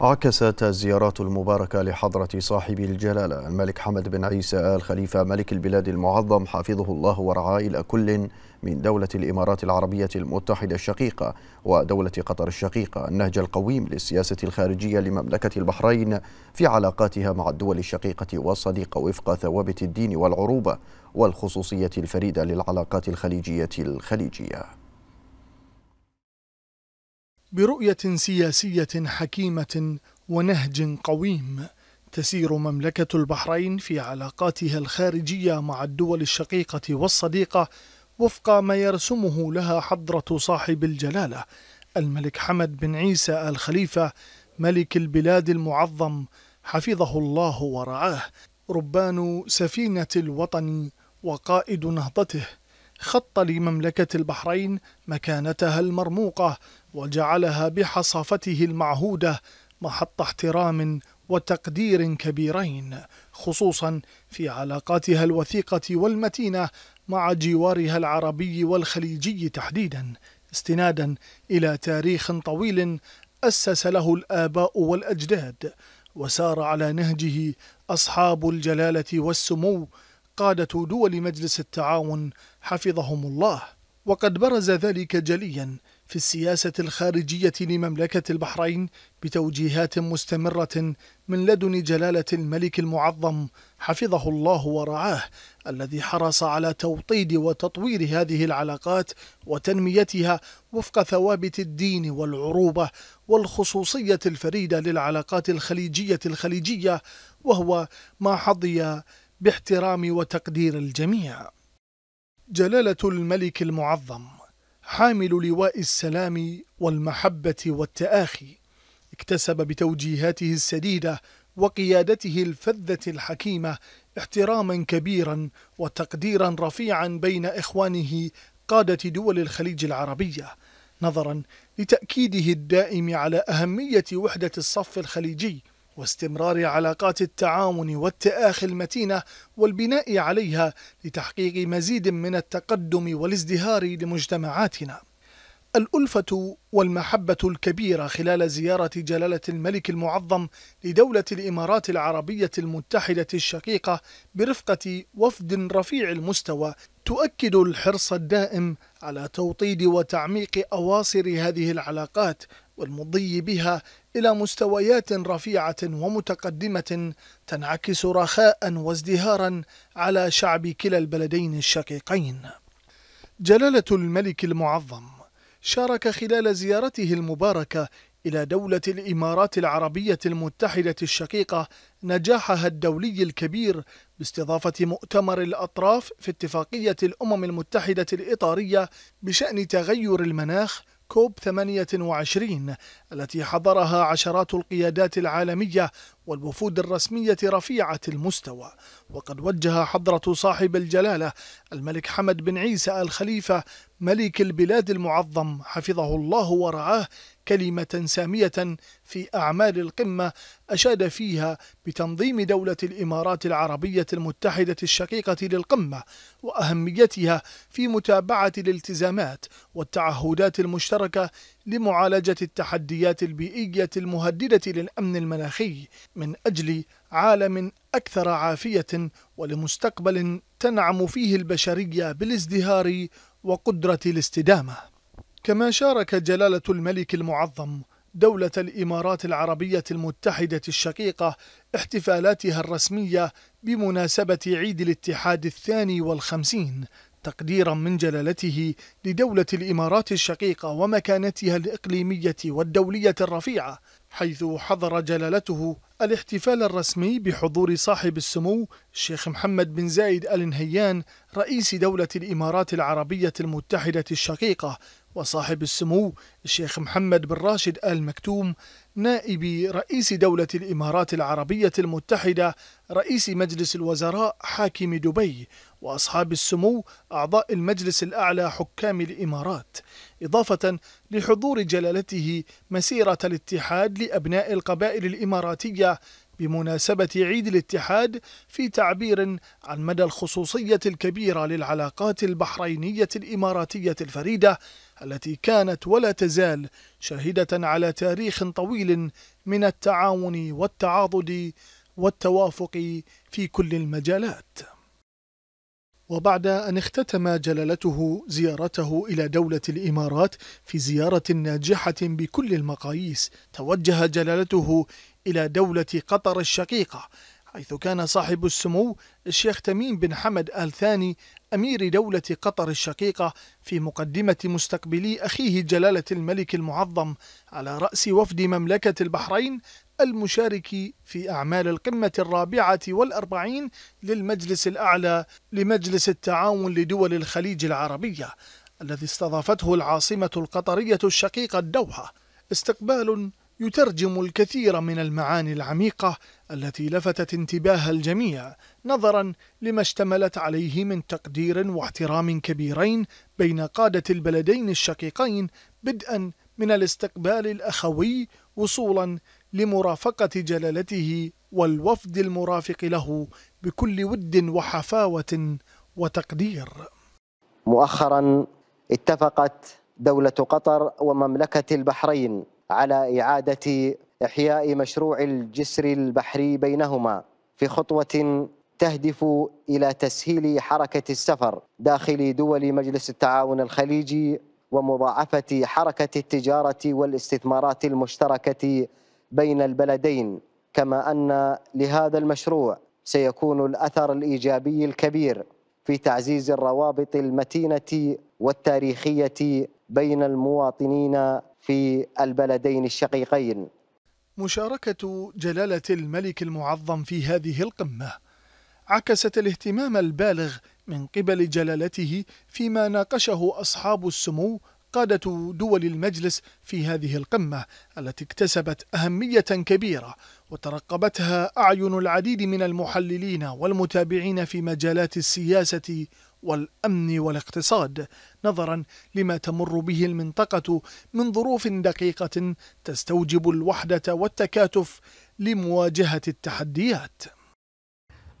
عكست الزيارات المباركة لحضرة صاحب الجلالة الملك حمد بن عيسى آل خليفة ملك البلاد المعظم حفظه الله ورعاه إلى كل من دولة الإمارات العربية المتحدة الشقيقة ودولة قطر الشقيقة النهج القويم للسياسة الخارجية لمملكة البحرين في علاقاتها مع الدول الشقيقة والصديقة وفق ثوابت الدين والعروبة والخصوصية الفريدة للعلاقات الخليجية الخليجية برؤية سياسية حكيمة ونهج قويم تسير مملكة البحرين في علاقاتها الخارجية مع الدول الشقيقة والصديقة وفق ما يرسمه لها حضرة صاحب الجلالة الملك حمد بن عيسى آل خليفة ملك البلاد المعظم حفظه الله ورعاه ربان سفينة الوطن وقائد نهضته خط لمملكة البحرين مكانتها المرموقة وجعلها بحصافته المعهودة محط احترام وتقدير كبيرين خصوصا في علاقاتها الوثيقة والمتينة مع جوارها العربي والخليجي تحديدا استنادا إلى تاريخ طويل أسس له الآباء والأجداد وسار على نهجه أصحاب الجلالة والسمو قادة دول مجلس التعاون حفظهم الله وقد برز ذلك جليا في السياسة الخارجية لمملكة البحرين بتوجيهات مستمرة من لدن جلالة الملك المعظم حفظه الله ورعاه الذي حرص على توطيد وتطوير هذه العلاقات وتنميتها وفق ثوابت الدين والعروبة والخصوصية الفريدة للعلاقات الخليجية الخليجية وهو ما حظي باحترام وتقدير الجميع جلالة الملك المعظم حامل لواء السلام والمحبة والتآخي اكتسب بتوجيهاته السديدة وقيادته الفذة الحكيمة احتراما كبيرا وتقديرا رفيعا بين إخوانه قادة دول الخليج العربية نظرا لتأكيده الدائم على أهمية وحدة الصف الخليجي واستمرار علاقات التعاون والتآخي المتينة والبناء عليها لتحقيق مزيد من التقدم والازدهار لمجتمعاتنا. الألفة والمحبة الكبيرة خلال زيارة جلالة الملك المعظم لدولة الإمارات العربية المتحدة الشقيقة برفقة وفد رفيع المستوى تؤكد الحرص الدائم على توطيد وتعميق أواصر هذه العلاقات والمضي بها إلى مستويات رفيعة ومتقدمة تنعكس رخاء وازدهارا على شعب كلا البلدين الشقيقين جلالة الملك المعظم شارك خلال زيارته المباركة إلى دولة الإمارات العربية المتحدة الشقيقة نجاحها الدولي الكبير باستضافة مؤتمر الأطراف في اتفاقية الأمم المتحدة الإطارية بشأن تغير المناخ كوب 28 التي حضرها عشرات القيادات العالمية والوفود الرسمية رفيعة المستوى وقد وجه حضرة صاحب الجلالة الملك حمد بن عيسى الخليفة ملك البلاد المعظم حفظه الله ورعاه كلمة سامية في أعمال القمة أشاد فيها بتنظيم دولة الإمارات العربية المتحدة الشقيقة للقمة وأهميتها في متابعة الالتزامات والتعهدات المشتركة لمعالجة التحديات البيئية المهددة للأمن المناخي من أجل عالم أكثر عافية ولمستقبل تنعم فيه البشرية بالازدهار وقدرة الاستدامة. كما شارك جلالة الملك المعظم دولة الإمارات العربية المتحدة الشقيقة احتفالاتها الرسمية بمناسبة عيد الاتحاد الثاني والخمسين تقديرا من جلالته لدولة الإمارات الشقيقة ومكانتها الإقليمية والدولية الرفيعة حيث حضر جلالته الاحتفال الرسمي بحضور صاحب السمو الشيخ محمد بن زايد آل نهيان رئيس دولة الإمارات العربية المتحدة الشقيقة وصاحب السمو الشيخ محمد بن راشد آل مكتوم نائب رئيس دولة الإمارات العربية المتحدة رئيس مجلس الوزراء حاكم دبي وأصحاب السمو أعضاء المجلس الأعلى حكام الإمارات إضافة لحضور جلالته مسيرة الاتحاد لأبناء القبائل الإماراتية بمناسبة عيد الاتحاد في تعبير عن مدى الخصوصية الكبيرة للعلاقات البحرينية الإماراتية الفريدة التي كانت ولا تزال شاهدة على تاريخ طويل من التعاون والتعاضد والتوافق في كل المجالات وبعد أن اختتم جلالته زيارته إلى دولة الإمارات في زيارة ناجحة بكل المقاييس توجه جلالته إلى دولة قطر الشقيقة حيث كان صاحب السمو الشيخ تميم بن حمد آل ثاني أمير دولة قطر الشقيقة في مقدمة مستقبلي أخيه جلالة الملك المعظم على رأس وفد مملكة البحرين المشارك في أعمال القمة الرابعة والأربعين للمجلس الأعلى لمجلس التعاون لدول الخليج العربية الذي استضافته العاصمة القطرية الشقيقة الدوحة استقبال يترجم الكثير من المعاني العميقة التي لفتت انتباه الجميع نظرا لما اشتملت عليه من تقدير واحترام كبيرين بين قادة البلدين الشقيقين بدءا من الاستقبال الأخوي وصولا لمرافقة جلالته والوفد المرافق له بكل ود وحفاوة وتقدير. مؤخرا اتفقت دولة قطر ومملكة البحرين على إعادة إحياء مشروع الجسر البحري بينهما في خطوة تهدف إلى تسهيل حركة السفر داخل دول مجلس التعاون الخليجي ومضاعفة حركة التجارة والاستثمارات المشتركة بين البلدين كما أن لهذا المشروع سيكون الأثر الإيجابي الكبير في تعزيز الروابط المتينة والتاريخية بين المواطنين في البلدين الشقيقين مشاركة جلالة الملك المعظم في هذه القمة عكست الاهتمام البالغ من قبل جلالته فيما ناقشه أصحاب السمو قادة دول المجلس في هذه القمة التي اكتسبت أهمية كبيرة وترقبتها أعين العديد من المحللين والمتابعين في مجالات السياسة والأمن والاقتصاد نظرا لما تمر به المنطقة من ظروف دقيقة تستوجب الوحدة والتكاتف لمواجهة التحديات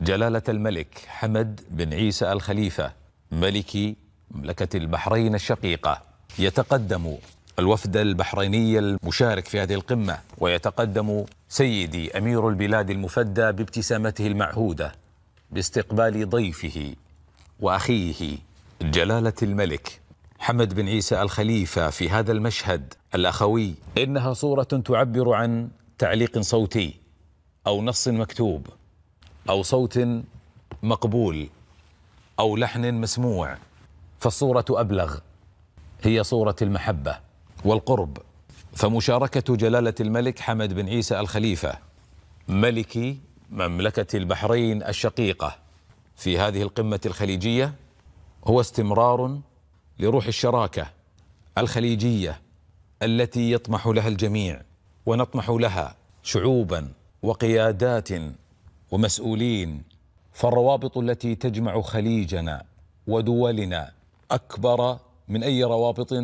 جلالة الملك حمد بن عيسى الخليفة ملك مملكة البحرين الشقيقة يتقدم الوفد البحريني المشارك في هذه القمة ويتقدم سيدي أمير البلاد المفدى بابتسامته المعهودة باستقبال ضيفه وأخيه جلالة الملك حمد بن عيسى الخليفة في هذا المشهد الأخوي إنها صورة تعبر عن تعليق صوتي أو نص مكتوب أو صوت مقبول أو لحن مسموع فالصورة أبلغ هي صورة المحبة والقرب فمشاركة جلالة الملك حمد بن عيسى الخليفة ملك مملكة البحرين الشقيقة في هذه القمة الخليجية هو استمرار لروح الشراكة الخليجية التي يطمح لها الجميع ونطمح لها شعوبا وقيادات ومسؤولين فالروابط التي تجمع خليجنا ودولنا اكبر من اي روابط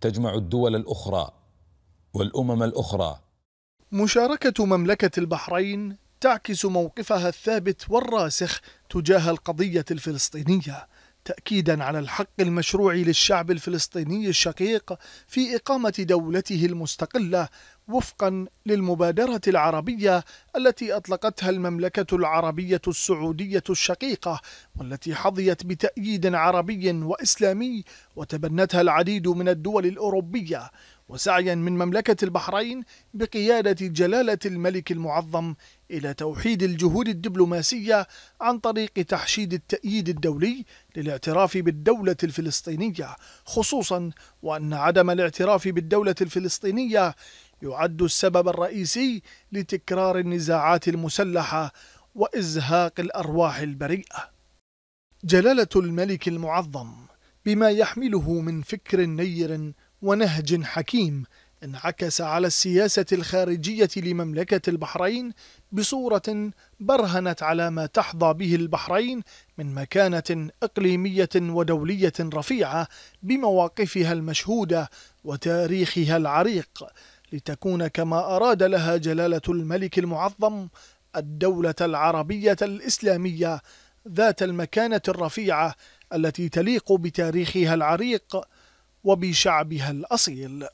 تجمع الدول الاخرى والامم الاخرى مشاركه مملكه البحرين تعكس موقفها الثابت والراسخ تجاه القضيه الفلسطينيه تاكيدا على الحق المشروع للشعب الفلسطيني الشقيق في اقامه دولته المستقله وفقا للمبادرة العربية التي أطلقتها المملكة العربية السعودية الشقيقة والتي حظيت بتأييد عربي وإسلامي وتبنتها العديد من الدول الأوروبية وسعيا من مملكة البحرين بقيادة جلالة الملك المعظم إلى توحيد الجهود الدبلوماسية عن طريق تحشيد التأييد الدولي للاعتراف بالدولة الفلسطينية خصوصا وأن عدم الاعتراف بالدولة الفلسطينية يعد السبب الرئيسي لتكرار النزاعات المسلحة وإزهاق الأرواح البريئة. جلالة الملك المعظم بما يحمله من فكر نير ونهج حكيم انعكس على السياسة الخارجية لمملكة البحرين بصورة برهنت على ما تحظى به البحرين من مكانة إقليمية ودولية رفيعة بمواقفها المشهودة وتاريخها العريق لتكون كما أراد لها جلالة الملك المعظم الدولة العربية الإسلامية ذات المكانة الرفيعة التي تليق بتاريخها العريق وبشعبها الأصيل